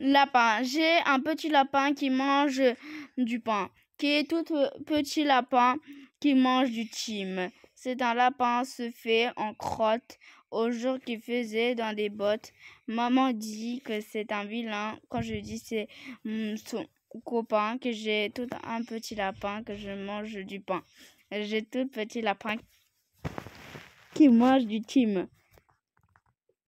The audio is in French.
Lapin. J'ai un petit lapin qui mange du pain. Qui est tout petit lapin qui mange du thym. C'est un lapin se fait en crotte au jour qu'il faisait dans des bottes. Maman dit que c'est un vilain. Quand je dis c'est son copain que j'ai tout un petit lapin que je mange du pain. J'ai tout petit lapin qui mange du thym.